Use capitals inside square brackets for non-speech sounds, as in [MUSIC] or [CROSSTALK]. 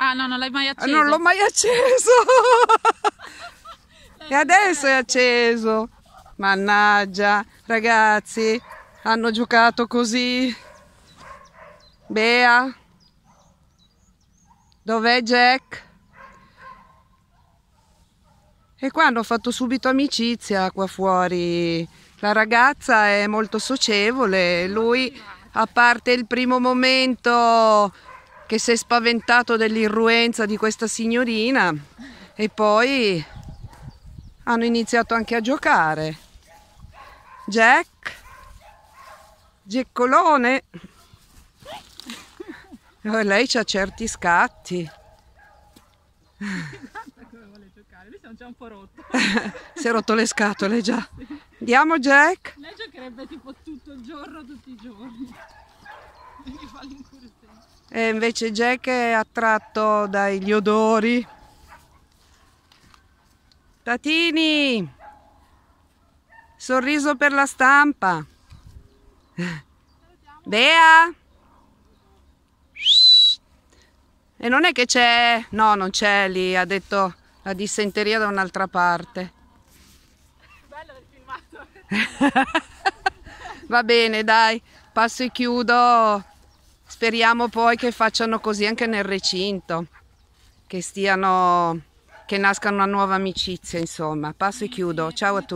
Ah no, non l'hai mai ah, acceso. Non l'ho mai acceso. [LAUGHS] e adesso è acceso. Mannaggia, ragazzi, hanno giocato così. Bea, dov'è Jack? E qua hanno fatto subito amicizia qua fuori. La ragazza è molto socievole, lui a parte il primo momento che si è spaventato dell'irruenza di questa signorina e poi hanno iniziato anche a giocare. Jack, Geccolone, oh, lei ha certi scatti. già un po' rotto. si è rotto le scatole già. Andiamo Jack? Lei giocherebbe tipo tutto il giorno, tutti i giorni. E invece Jack è attratto dagli odori. Tatini! Sorriso per la stampa. Bea! E non è che c'è... No, non c'è lì, ha detto la dissenteria da un'altra parte. Bello il filmato. [LAUGHS] Va bene, dai passo e chiudo, speriamo poi che facciano così anche nel recinto, che stiano, che nasca una nuova amicizia insomma. Passo e chiudo, ciao a tutti.